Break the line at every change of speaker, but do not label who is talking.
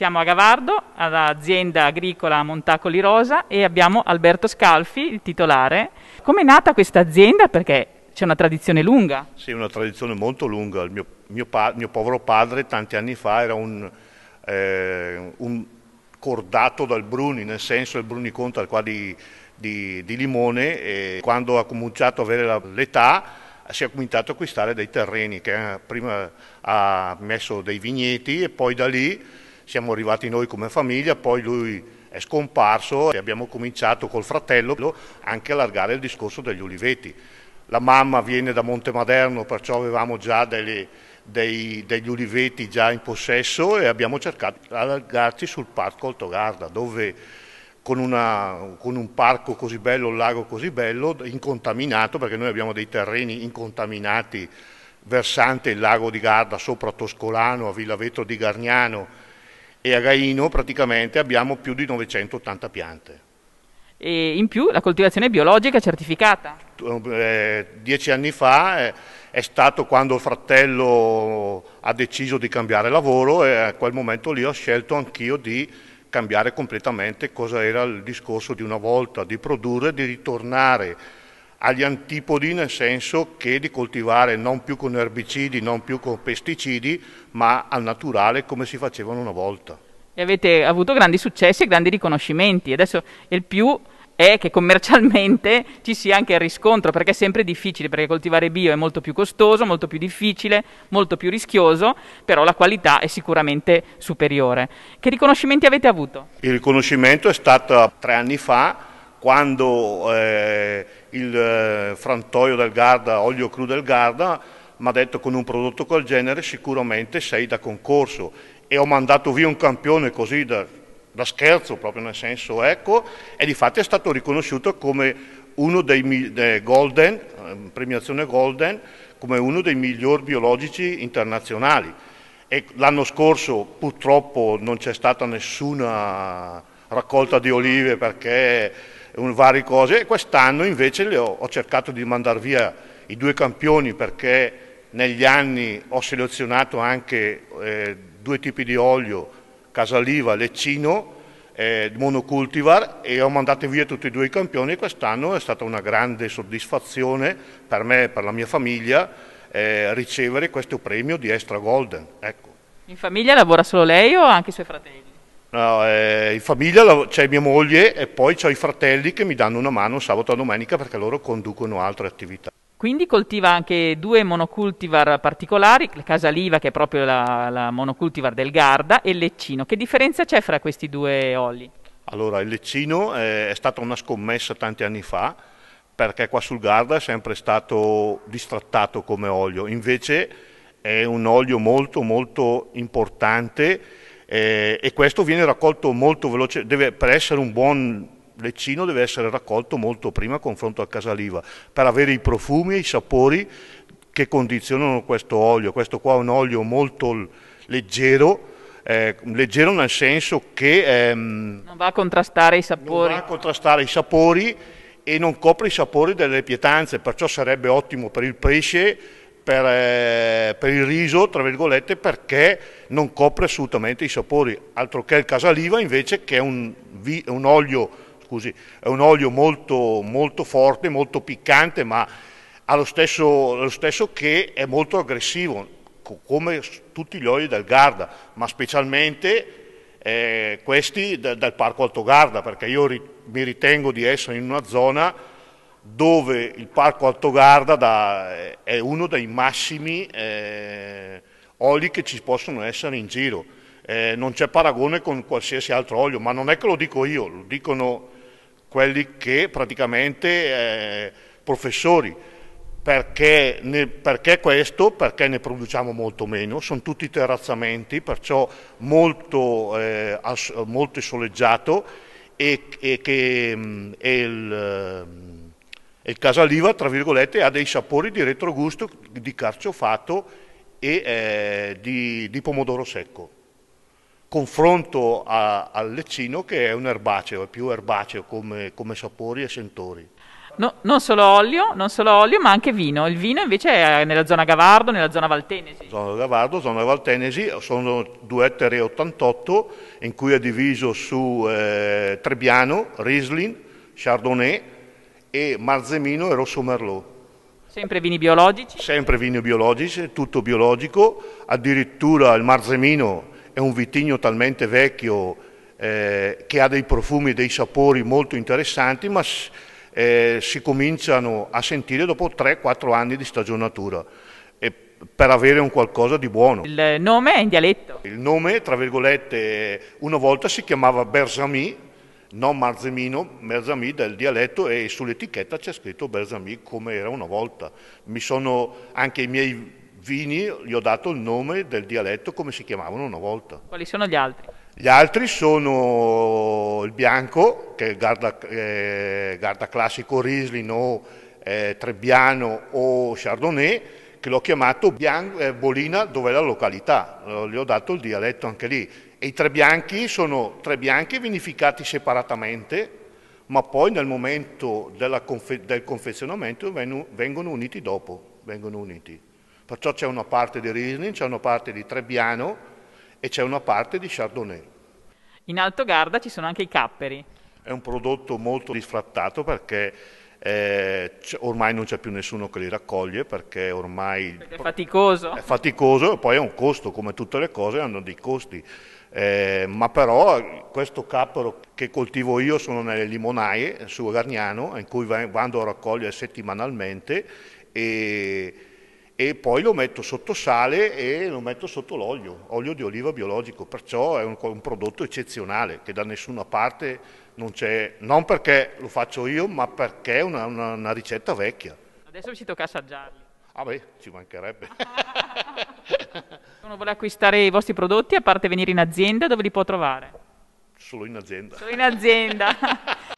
Siamo a Gavardo, all'azienda agricola Montacoli Rosa e abbiamo Alberto Scalfi, il titolare. Come è nata questa azienda? Perché c'è una tradizione lunga.
Sì, una tradizione molto lunga. Il mio, mio, pa- mio povero padre tanti anni fa era un, eh, un, cordato dal Bruni, nel senso il Bruni conta qua di, di, di Limone e quando ha cominciato ad avere la, l'età si è cominciato a acquistare dei terreni che eh, prima ha messo dei vigneti e poi da lì siamo arrivati noi come famiglia, poi lui è scomparso e abbiamo cominciato col fratello anche a allargare il discorso degli uliveti. La mamma viene da Monte Maderno, perciò avevamo già delle, dei, degli uliveti già in possesso e abbiamo cercato di allargarci sul parco Altogarda, dove con, una, con, un parco così bello, un lago così bello, incontaminato, perché noi abbiamo dei terreni incontaminati versante il lago di Garda sopra Toscolano, a Villa Vetro di Gargnano, e a Gaino praticamente abbiamo più di 980 piante.
E in più la coltivazione biologica certificata.
Eh, dieci anni fa eh, è stato quando il fratello ha deciso di cambiare lavoro e a quel momento lì ho scelto anch'io di cambiare completamente cosa era il discorso di una volta, di produrre, di ritornare agli antipodi nel senso che di coltivare non più con erbicidi, non più con pesticidi, ma al naturale come si facevano una volta.
E avete avuto grandi successi e grandi riconoscimenti. Adesso il più è che commercialmente ci sia anche il riscontro, perché è sempre difficile, perché coltivare bio è molto più costoso, molto più difficile, molto più rischioso, però la qualità è sicuramente superiore. Che riconoscimenti avete avuto?
Il riconoscimento è stato tre anni fa, quando... Eh il eh, frantoio del Garda, olio crudo del Garda, mi ha detto con un prodotto quel genere sicuramente sei da concorso e ho mandato via un campione così da, da scherzo, proprio nel senso ecco, e di fatto è stato riconosciuto come uno dei, dei Golden, eh, premiazione Golden, come uno dei migliori biologici internazionali. l'anno scorso purtroppo non c'è stata nessuna raccolta di olive perché varie cose e quest'anno invece ho, ho cercato di mandare via i due campioni perché negli anni ho selezionato anche eh, due tipi di olio, casaliva, leccino, eh, monocultivar e ho mandato via tutti e due i campioni quest'anno è stata una grande soddisfazione per me e per la mia famiglia eh, ricevere questo premio di Extra Golden. Ecco.
In famiglia lavora solo
lei o anche i suoi fratelli? No, eh, in famiglia c'è mia moglie e poi ho i fratelli che mi danno una mano sabato e domenica perché loro conducono altre attività.
Quindi coltiva anche due monocultivar particolari, la Casaliva che è proprio la, la monocultivar del Garda
e il Leccino. Che differenza c'è fra questi due oli? Allora, il Leccino eh, è stata una scommessa tanti anni fa perché qua sul Garda è sempre stato distrattato come olio, invece è un olio molto molto importante eh, e questo viene raccolto molto veloce, per essere un buon leccino deve essere raccolto molto prima a confronto a casaliva, per avere i profumi e i sapori che condizionano questo olio, questo qua è un olio molto leggero, eh, leggero nel senso che ehm, non va a contrastare i sapori. Non va a contrastare i sapori e non copre i sapori delle pietanze, perciò sarebbe ottimo per il pesce, per, eh, per, il riso, tra virgolette, perché non copre assolutamente i sapori, altro che il casaliva invece che è un, vi, un, olio, scusi, è un olio, molto, molto forte, molto piccante, ma ha lo stesso, lo stesso che è molto aggressivo, come tutti gli oli del Garda, ma specialmente eh, questi da, dal Parco Alto Garda, perché io ri, mi ritengo di essere in una zona dove il Parco Altogarda da, eh, è uno dei massimi eh, oli che ci possono essere in giro. Eh, non c'è paragone con qualsiasi altro olio, ma non è che lo dico io, lo dicono quelli che praticamente eh, professori. Perché, ne, perché, questo? Perché ne produciamo molto meno, sono tutti terrazzamenti, perciò molto, eh, molto soleggiato e, e che mm, e il, e il Casaliva, tra virgolette, ha dei sapori di retrogusto di carciofato e eh, di, di, pomodoro secco. Confronto a, al Leccino che è un erbaceo, è più erbaceo come, come sapori e sentori.
No, non, solo olio, non, solo olio, ma anche vino. Il vino invece è nella zona Gavardo, nella zona Valtenesi.
Zona Gavardo, zona Valtenesi, sono due ettari 88 in cui è diviso su eh, Trebbiano, Riesling, Chardonnay e Marzemino e Rosso Merlot. Sempre vini biologici? Sempre vini biologici, tutto biologico, addirittura il Marzemino è un vitigno talmente vecchio eh, che ha dei profumi e dei sapori molto interessanti, ma eh, si cominciano a sentire dopo 3-4 anni di stagionatura per avere un qualcosa di buono. Il nome è in dialetto? Il nome, tra virgolette, una volta si chiamava Bersami, non Marzemino, Merzamì del dialetto e sull'etichetta c'è scritto Berzamì come era una volta. Sono, anche i miei vini gli ho dato il nome del dialetto come si chiamavano una volta.
Quali sono gli altri?
Gli altri sono il bianco, che è Garda, eh, Garda Classico Riesling o eh, Trebbiano o Chardonnay, che l'ho chiamato Bian- eh, Bolina dov'è la località, eh, gli ho dato il dialetto anche lì. E i tre bianchi sono tre bianchi vinificati separatamente, ma poi nel momento confe- del confezionamento vengono, vengono uniti dopo, vengono uniti. Perciò c'è una parte di Riesling, c'è una parte di Trebbiano e c'è una parte di Chardonnay.
In Alto Garda ci sono anche i capperi.
È un prodotto molto disfrattato perché eh, ormai non c'è più nessuno che li raccoglie perché ormai perché è
faticoso. È
faticoso e poi è un costo, come tutte le cose hanno dei costi. Eh, ma però questo cappero che coltivo io sono nelle limonaie su Garniano in cui vado a raccogliere settimanalmente e, e poi lo metto sotto sale e lo metto sotto l'olio, olio di oliva biologico, perciò è un, un prodotto eccezionale che da nessuna parte non c'è, non perché lo faccio io, ma perché è una, una, una, ricetta vecchia. Adesso ci tocca assaggiarli. Ah beh, ci mancherebbe.
Se uno vuole acquistare i vostri prodotti, a parte venire in azienda, dove li può trovare?
Solo in azienda. Solo
in azienda.